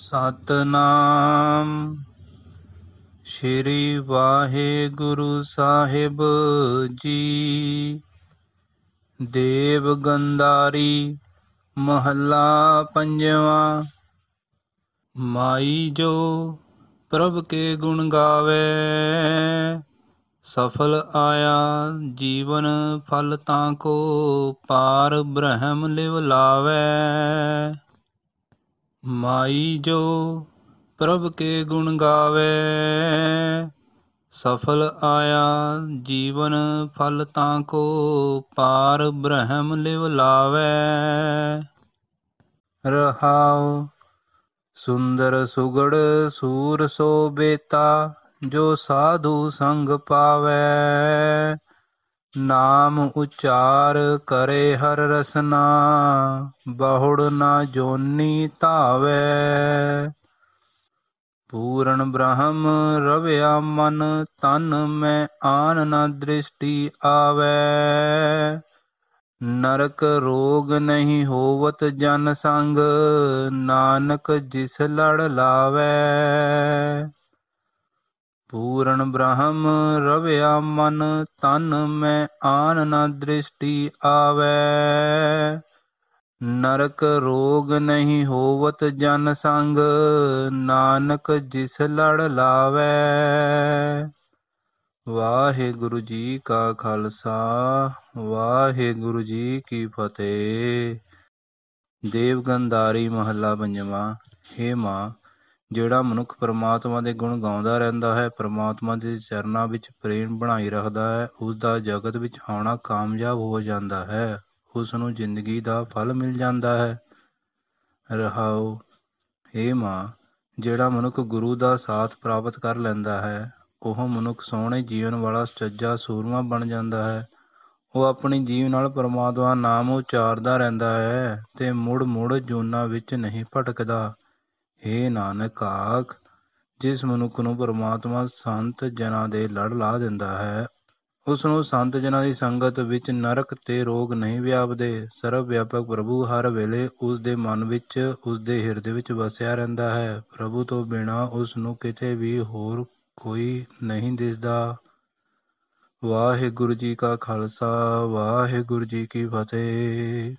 ਸਤਨਾਮ ਸ੍ਰੀ ਵਾਹਿਗੁਰੂ ਸਾਹਿਬ ਜੀ ਦੇਵ ਗੰਦਾਰੀ ਮਹੱਲਾ ਪੰਜਵਾਂ ਮਾਈ ਜੋ ਪ੍ਰਭ ਕੇ ਗੁਣ ਗਾਵੇ ਸਫਲ ਆਇਆ ਜੀਵਨ ਫਲ ਤਾਂ ਕੋ ਪਾਰ ਬ੍ਰਹਮ ਲਿਵ ਲਾਵੇ ਮਾਈ ਜੋ ਪ੍ਰਭ ਕੇ ਗੁਣ ਗਾਵੇ ਸਫਲ ਆਇਆ ਜੀਵਨ ਫਲ ਤਾਂ ਕੋ ਪਾਰ ਬ੍ਰਹਮ ਲਿਵ ਲਾਵੇ ਰਹਾਉ ਸੁੰਦਰ ਸੁਗੜ ਸੂਰ ਸੋ ਬੇਤਾ ਜੋ ਸਾਧੂ ਸੰਗ ਪਾਵੇ ਨਾਮ ਉਚਾਰ ਕਰੇ ਹਰ ਰਸਨਾ ਬਹੁੜ ਨਾ ਜੋਨੀ ਤਾਵੇ ਪੂਰਨ ਬ੍ਰਹਮ ਰਵਿਆ ਮਨ ਤਨ ਮੈਂ ਆਨ ਨ ਦ੍ਰਿਸ਼ਟੀ ਆਵੇ ਨਰਕ ਰੋਗ ਨਹੀਂ ਹੋਵਤ ਜਨ ਸੰਗ ਨਾਨਕ ਜਿਸ ਲੜ ਲਾਵੇ ਪੂਰਨ ਬ੍ਰਹਮ ਰਵਿਆ ਮਨ ਤਨ ਮੈਂ ਆਨ ਨਾ ਦ੍ਰਿਸ਼ਟੀ ਆਵੇ ਨਰਕ ਰੋਗ ਨਹੀਂ ਹੋਵਤ ਜਨ ਸੰਗ ਨਾਨਕ ਜਿਸ ਲੜ ਲਾਵੇ ਵਾਹਿਗੁਰੂ ਜੀ ਕਾ ਖਾਲਸਾ ਵਾਹਿਗੁਰੂ ਜੀ ਕੀ ਫਤਿਹ ਦੇਵ ਦੇਵਗੰਧਾਰੀ ਮਹੱਲਾ ਪੰਜਵਾਂ ਹੇ ਮਾਂ ਜਿਹੜਾ ਮਨੁੱਖ ਪਰਮਾਤਮਾ ਦੇ ਗੁਣ ਗਾਉਂਦਾ ਰਹਿੰਦਾ ਹੈ ਪਰਮਾਤਮਾ ਦੇ ਚਰਨਾਂ ਵਿੱਚ ਪ੍ਰੇਮ ਬਣਾਈ ਰੱਖਦਾ ਹੈ ਉਸ ਦਾ ਜਗਤ ਵਿੱਚ ਆਉਣਾ ਕਾਮਯਾਬ ਹੋ ਜਾਂਦਾ ਹੈ ਉਸ ਨੂੰ ਜ਼ਿੰਦਗੀ ਦਾ ਫਲ ਮਿਲ ਜਾਂਦਾ ਹੈ ਰਹਾਉ ਏ ਮਾਂ ਜਿਹੜਾ ਮਨੁੱਖ ਗੁਰੂ ਦਾ ਸਾਥ ਪ੍ਰਾਪਤ ਕਰ ਲੈਂਦਾ ਹੈ ਉਹ ਮਨੁੱਖ ਸੋਹਣੇ ਜੀਵਨ ਵਾਲਾ ਸੱਜਾ ਸੂਰਮਾ ਬਣ ਜਾਂਦਾ ਹੈ ਉਹ ਆਪਣੀ ਜੀਵ ਨਾਲ ਪਰਮਾਤਮਾ ਨਾਮ ਉਚਾਰਦਾ ਰਹਿੰਦਾ ਹੈ ਤੇ ਮੁੜ ਮੁੜ ਜੋਨਾਂ ਵਿੱਚ ਨਹੀਂ ਭਟਕਦਾ ਹੇ ਨਾਨਕ ਆਖ ਜਿਸ ਮਨੁੱਖ ਨੂੰ ਪਰਮਾਤਮਾ ਸੰਤ ਜਨਾਂ ਦੇ ਲੜ ਲਾ ਦਿੰਦਾ ਹੈ ਉਸ ਨੂੰ ਸੰਤ ਜਨਾਂ ਦੀ ਸੰਗਤ ਵਿੱਚ ਨਰਕ ਤੇ ਰੋਗ ਨਹੀਂ ਵਿਆਪਦੇ ਸਰਵ ਵਿਆਪਕ ਪ੍ਰਭੂ ਹਰ ਵੇਲੇ ਉਸ ਦੇ ਮਨ ਵਿੱਚ ਉਸ ਦੇ ਹਿਰਦੇ ਵਿੱਚ ਵਸਿਆ ਰਹਿੰਦਾ ਹੈ ਪ੍ਰਭੂ ਤੋਂ ਬਿਨਾ ਉਸ ਨੂੰ ਕਿਤੇ ਵੀ ਹੋਰ ਕੋਈ ਨਹੀਂ ਦਿਸਦਾ ਵਾਹਿਗੁਰੂ ਜੀ ਕਾ ਖਾਲਸਾ ਵਾਹਿਗੁਰੂ ਜੀ ਕੀ ਫਤਿਹ